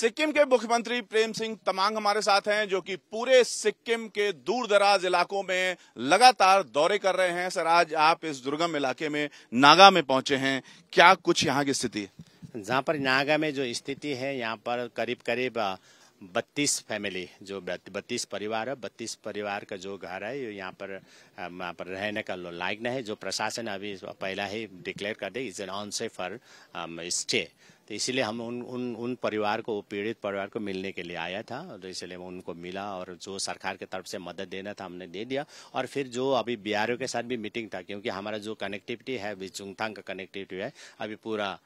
सिक्किम के मुख्यमंत्री प्रेम सिंह तमांग हमारे साथ हैं जो कि पूरे सिक्किम के दूर दराज इलाकों में लगातार दौरे कर रहे हैं सर आज आप इस दुर्गम इलाके में नागा में पहुंचे हैं क्या कुछ यहाँ की स्थिति जहाँ पर नागा में जो स्थिति है यहाँ पर करीब करीब बत्तीस फैमिली जो बत्तीस परिवार है बत्तीस परिवार का जो घर है यहाँ पर वहाँ पर रहने का लायक नहीं है जो प्रशासन अभी पहला ही डिक्लेयर कर दे इज एन ऑन से फॉर स्टे तो इसलिए हम उन उन उन परिवार को पीड़ित परिवार को मिलने के लिए आया था तो इसलिए हम उनको मिला और जो सरकार की तरफ से मदद देना था हमने दे दिया और फिर जो अभी बी के साथ भी मीटिंग था क्योंकि हमारा जो कनेक्टिविटी है अभी चुंगथांग का कनेक्टिविटी है अभी पूरा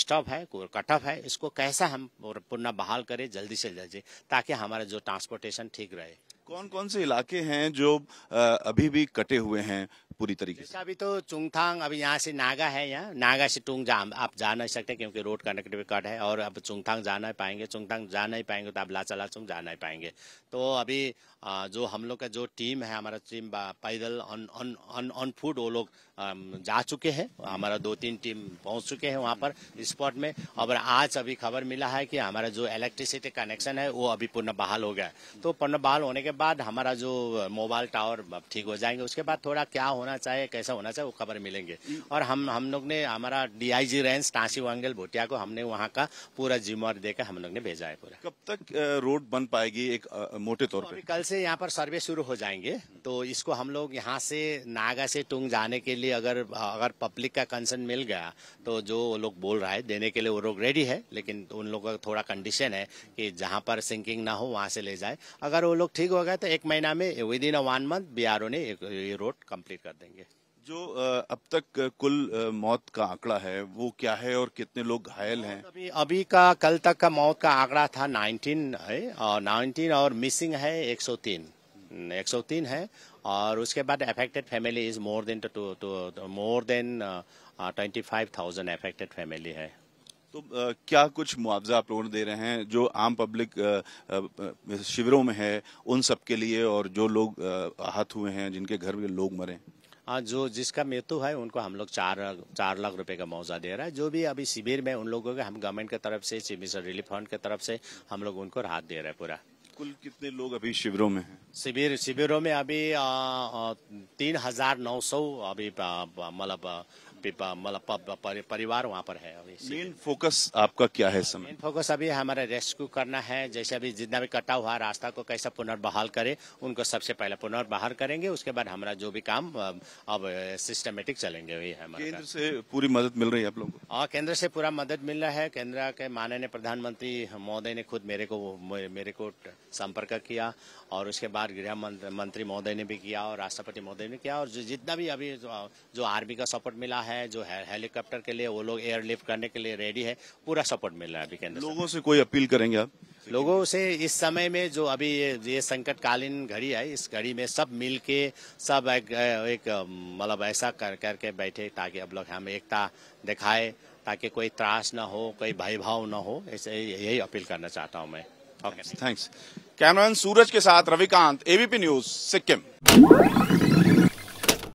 स्टॉप है कट ऑफ है इसको कैसा हम पुनः बहाल करें जल्दी से जल्दी ताकि हमारा जो ट्रांसपोर्टेशन ठीक रहे कौन कौन से इलाके हैं जो अभी भी कटे हुए हैं पूरी तरीके से अभी तो चुंगथांग अभी यहाँ से नागा है यहाँ नागा से टूंग जा आप जा नहीं सकते क्योंकि रोड कनेक्टिव कट है और अब चुंगथांग जा नहीं पाएंगे चुंगथांग जा नहीं पाएंगे तो आप लाचा लाचुंग जा नहीं पाएंगे तो अभी जो हम लोग का जो टीम है हमारा टीम पैदल ऑन ऑन ऑन फूड वो लोग जा चुके हैं हमारा दो तीन टीम पहुंच चुके हैं वहाँ पर स्पॉट में और आज अभी खबर मिला है कि हमारा जो इलेक्ट्रिसिटी कनेक्शन है वो अभी पुनः बहाल हो गया तो पुनः बहाल होने के बाद हमारा जो मोबाइल टावर ठीक हो जाएंगे उसके बाद थोड़ा क्या हो होना चाहे कैसा होना चाहे वो खबर मिलेंगे और हम हम लोग ने हमारा डीआईजी रेंज टांसी वांगल भोटिया को हमने वहाँ का पूरा जिम्मेवार देकर हम लोग ने भेजा है पूरा कब तक रोड बन पाएगी एक मोटे तौर पर कल से यहाँ पर सर्वे शुरू हो जाएंगे तो इसको हम लोग यहाँ से नागा से टूंग जाने के लिए अगर अगर पब्लिक का कंसर्न मिल गया तो जो लोग बोल रहा है देने के लिए वो लोग रेडी है लेकिन उन लोगों का थोड़ा कंडीशन है कि जहाँ पर सिंकिंग ना हो वहाँ से ले जाए अगर वो लोग ठीक हो गए तो एक महीना में within a one month बी ने ये रोड कंप्लीट कर कर देंगे जो अब तक कुल मौत का आंकड़ा है वो क्या है और कितने लोग घायल हैं अभी अभी का कल तक का मौत का आंकड़ा था 19 है और 19 और मिसिंग है 103 103 है और उसके बाद affected family is more than more than twenty five thousand affected family है तो आ, क्या कुछ मुआवजा आप लोगों ने दे रहे हैं जो आम पब्लिक शिविरों में है उन सब के लिए और जो लोग आहत हुए हैं जिनके घर में लोग मरे हाँ, जो जिसका मृत्यु है उनको हम लोग चार चार लाख रुपए का मुआवजा दे रहा है जो भी अभी शिविर में उन लोगों के हम गवर्नमेंट की तरफ से चीफ मिनिस्टर रिलीफ फंड की तरफ से हम लोग उनको राहत दे रहे हैं पूरा कुल कितने लोग अभी शिविरों में हैं शिविर शिविरों में अभी तीन हजार नौ सौ अभी मतलब मतलब परिवार वहाँ पर है मेन फोकस आपका क्या है समय फोकस अभी हमारा रेस्क्यू करना है जैसे अभी जितना भी कटा हुआ रास्ता को कैसा पुनर्बहाल करे उनको सबसे पहले पुनर्बहाल करेंगे उसके बाद हमारा जो भी काम अब सिस्टमेटिक चलेंगे वही है केंद्र से पूरी मदद मिल रही है आप लोगों को हाँ केंद्र से पूरा मदद मिल रहा है केंद्र के माननीय प्रधानमंत्री महोदय ने खुद मेरे को मेरे को संपर्क किया और उसके बाद गृह मंत्री महोदय ने भी किया और राष्ट्रपति महोदय ने किया और जितना भी अभी जो आर्मी का सपोर्ट मिला है है जो है हेलीकॉप्टर के लिए वो लोग एयरलिफ्ट करने के लिए रेडी है पूरा सपोर्ट मिल रहा है अभी केंद्र लोगों से कोई अपील करेंगे आप लोगों से इस समय में जो अभी ये, ये संकटकालीन घड़ी है इस घड़ी में सब मिल के सब एक, एक मतलब ऐसा कर करके बैठे ताकि अब लोग हम एकता दिखाए ताकि कोई त्रास ना हो कोई भाव ना हो ऐसे यही अपील करना चाहता हूँ मैं ओके थैंक्स कैमरामैन सूरज के साथ रविकांत एबीपी न्यूज सिक्किम